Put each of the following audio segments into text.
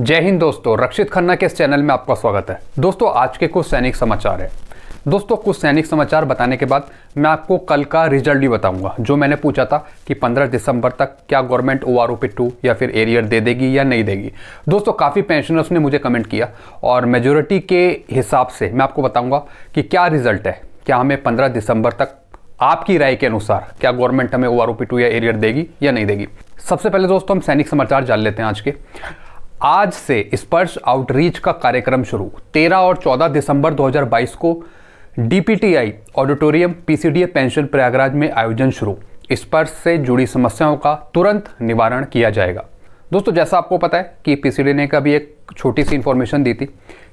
जय हिंद दोस्तों रक्षित खन्ना के इस चैनल में आपका स्वागत है दोस्तों आज के कुछ सैनिक समाचार है दोस्तों कुछ सैनिक समाचार बताने के बाद मैं आपको कल का रिजल्ट भी बताऊंगा जो मैंने पूछा था कि 15 दिसंबर तक क्या government O R O P two या फिर एरियर दे देगी या नहीं देगी दोस्तों काफ़ी पेंशनर्स ने मुझे कमेंट किया और मेजोरिटी के हिसाब से मैं आपको बताऊँगा कि क्या रिजल्ट है क्या हमें पंद्रह दिसंबर तक आपकी राय के अनुसार क्या गवर्नमेंट हमें O R O P two या एरियर देगी या नहीं देगी सबसे पहले दोस्तों हम सैनिक समाचार जान लेते हैं आज के आज से स्पर्श आउटरीच का कार्यक्रम शुरू 13 और 14 दिसंबर 2022 को DPTI auditorium PCDA pension Prayagraj में आयोजन शुरू स्पर्श से जुड़ी समस्याओं का तुरंत निवारण किया जाएगा दोस्तों जैसा आपको पता है कि पीसीडी ने कभी एक छोटी सी इन्फॉर्मेशन दी थी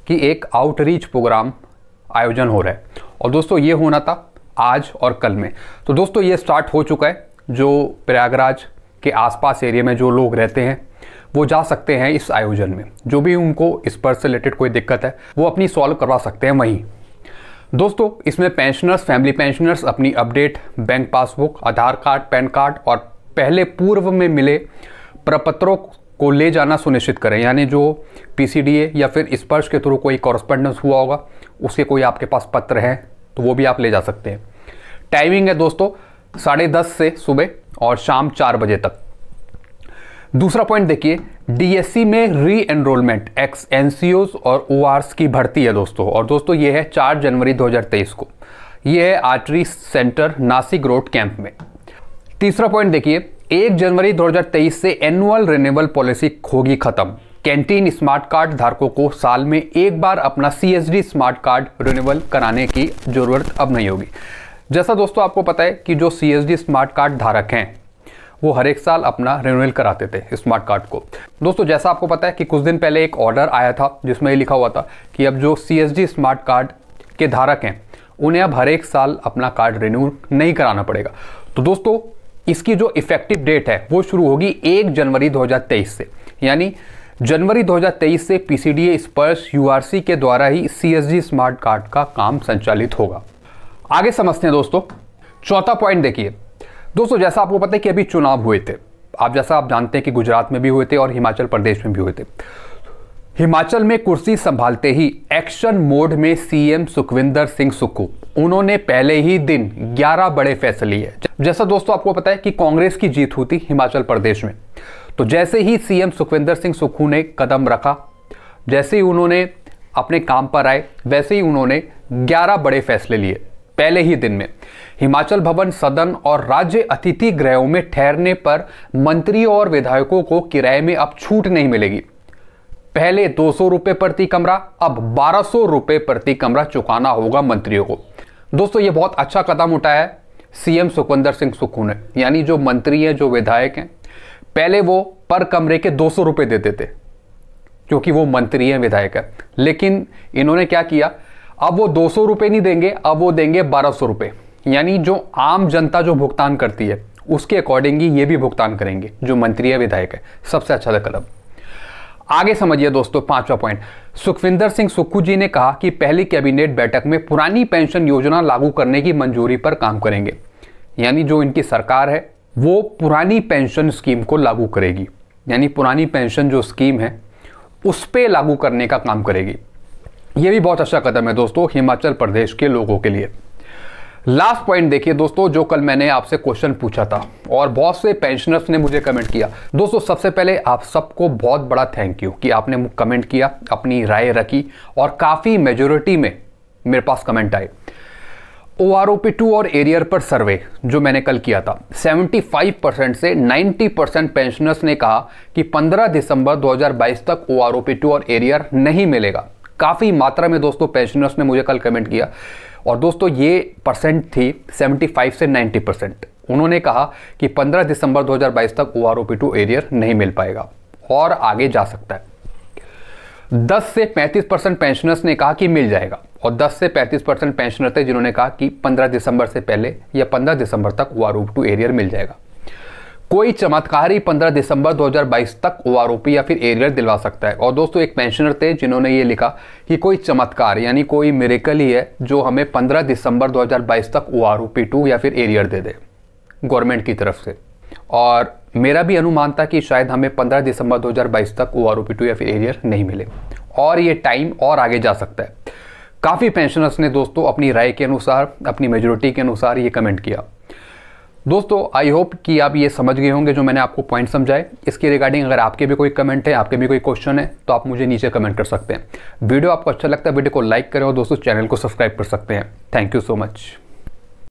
कि एक आउटरीच प्रोग्राम आयोजन हो रहा है और दोस्तों ये होना था आज और कल में तो दोस्तों ये स्टार्ट हो चुका है जो प्रयागराज के आसपास एरिया में जो लोग रहते हैं वो जा सकते हैं इस आयोजन में जो भी उनको इस पर से रिलेटेड कोई दिक्कत है वो अपनी सॉल्व करवा सकते हैं वहीं दोस्तों इसमें पेंशनर्स फैमिली पेंशनर्स अपनी update bank passbook Aadhaar card PAN card और पहले पूर्व में मिले प्रपत्रों को ले जाना सुनिश्चित करें यानी जो पी या फिर स्पर्श के थ्रू कोई कॉरस्पेंडेंस हुआ होगा उसके कोई आपके पास पत्र हैं तो वो भी आप ले जा सकते हैं टाइमिंग है दोस्तों साढ़े दस से सुबह और शाम चार बजे तक दूसरा पॉइंट देखिए डीएससी में री एनरोलमेंट एक्स एन और ओ की भर्ती है दोस्तों और दोस्तों ये है 4 जनवरी 2023 को ये है artillery centre Nashik road camp में तीसरा पॉइंट देखिए एक जनवरी 2023 से एनुअल रिन्यूएबल पॉलिसी होगी खत्म कैंटीन स्मार्ट कार्ड धारकों को साल में एक बार अपना सी स्मार्ट कार्ड रिन्यूएबल कराने की जरूरत अब नहीं होगी जैसा दोस्तों आपको पता है कि जो सी स्मार्ट कार्ड धारक हैं वो हर एक साल अपना रिन्यूअल कराते थे स्मार्ट कार्ड को दोस्तों जैसा आपको पता है कि कुछ दिन पहले एक ऑर्डर आया था जिसमें ये लिखा हुआ था कि अब जो सी स्मार्ट कार्ड के धारक हैं उन्हें अब हर एक साल अपना कार्ड रिन्यू नहीं कराना पड़ेगा तो दोस्तों इसकी जो इफेक्टिव डेट है वो शुरू होगी एक जनवरी 2023 से यानी जनवरी 2023 से पीसीडीए स्पर्श यूआरसी के द्वारा ही सीएसजी स्मार्ट कार्ड का काम संचालित होगा आगे समझते हैं दोस्तों चौथा पॉइंट देखिए दोस्तों जैसा आपको पता है कि अभी चुनाव हुए थे आप जैसा आप जानते हैं कि गुजरात में भी हुए थे और हिमाचल प्रदेश में भी हुए थे हिमाचल में कुर्सी संभालते ही एक्शन मोड में सीएम सुखविंदर सिंह सुक्खू उन्होंने पहले ही दिन 11 बड़े फैसले लिए जैसा दोस्तों आपको पता है कि कांग्रेस की जीत हुई थी हिमाचल प्रदेश में तो जैसे ही सीएम सुखविंदर सिंह सुक्खू ने कदम रखा जैसे ही उन्होंने अपने काम पर आए वैसे ही उन्होंने 11 बड़े फैसले लिए पहले ही दिन में हिमाचल भवन सदन और राज्य अतिथि गृहों में ठहरने पर मंत्री और विधायकों को किराए में अब छूट नहीं मिलेगी पहले दो सौ प्रति कमरा अब बारह सौ प्रति कमरा चुकाना होगा मंत्रियों को दोस्तों ये बहुत अच्छा कदम उठाया है सीएम सुखविंदर सिंह सुक्खू ने यानी जो मंत्री हैं जो विधायक हैं पहले वो पर कमरे के दो सौ रुपये देते थे क्योंकि वो मंत्री हैं विधायक है लेकिन इन्होंने क्या किया अब वो दो सौ रुपये नहीं देंगे अब वो देंगे बारह सौ रुपये यानी जो आम जनता जो भुगतान करती है उसके ही ये भी भुगतान करेंगे जो मंत्री या विधायक है सबसे अच्छा कदम आगे समझिए दोस्तों पांचवा पॉइंट सुखविंदर सिंह सुक्खू जी ने कहा कि पहली कैबिनेट बैठक में पुरानी पेंशन योजना लागू करने की मंजूरी पर काम करेंगे यानी जो इनकी सरकार है वो पुरानी पेंशन स्कीम को लागू करेगी यानी पुरानी पेंशन जो स्कीम है उस पर लागू करने का काम करेगी ये भी बहुत अच्छा कदम है दोस्तों हिमाचल प्रदेश के लोगों के लिए लास्ट पॉइंट देखिए दोस्तों जो कल मैंने आपसे क्वेश्चन पूछा था और बहुत से पेंशनर्स ने मुझे कमेंट किया दोस्तों सबसे पहले आप सबको बहुत बड़ा थैंक यू कि आपने कमेंट किया अपनी राय रखी और काफ़ी मेजोरिटी में मेरे पास कमेंट आए O R O P two और एरियर e पर सर्वे जो मैंने कल किया था 75 परसेंट से 90 परसेंट पेंशनर्स ने कहा कि 15 दिसंबर 2022 तक O R O P two और एरियर e नहीं मिलेगा काफ़ी मात्रा में दोस्तों पेंशनर्स ने मुझे कल कमेंट किया और दोस्तों ये परसेंट थी 75 से 90 परसेंट उन्होंने कहा कि 15 दिसंबर 2022 तक O R O P two arrear नहीं मिल पाएगा और आगे जा सकता है 10 से 35 परसेंट पेंशनर्स ने कहा कि मिल जाएगा और 10 से 35 परसेंट पेंशनर थे जिन्होंने कहा कि 15 दिसंबर से पहले या 15 दिसंबर तक वारूप टू एरियर मिल जाएगा कोई चमत्कारी 15 दिसंबर 2022 तक पी या फिर एरियर दिलवा सकता है और दोस्तों एक पेंशनर थे जिन्होंने ये लिखा कि कोई चमत्कार यानी कोई मेरेकल ही है जो हमें 15 दिसंबर 2022 तक पी टू या फिर एरियर दे दे गवर्नमेंट की तरफ से और मेरा भी अनुमान था कि शायद हमें 15 दिसंबर 2022 तक पी टू या फिर एरियर नहीं मिले और ये टाइम और आगे जा सकता है काफ़ी पेंशनर्स ने दोस्तों अपनी राय के अनुसार अपनी मेजोरिटी के अनुसार ये कमेंट किया दोस्तों आई होप कि आप ये समझ गए होंगे जो मैंने आपको पॉइंट समझाए इसके रिगार्डिंग अगर आपके भी कोई कमेंट है आपके भी कोई क्वेश्चन है तो आप मुझे नीचे कमेंट कर सकते हैं वीडियो आपको अच्छा लगता है वीडियो को लाइक करें और दोस्तों चैनल को सब्सक्राइब कर सकते हैं थैंक यू सो मच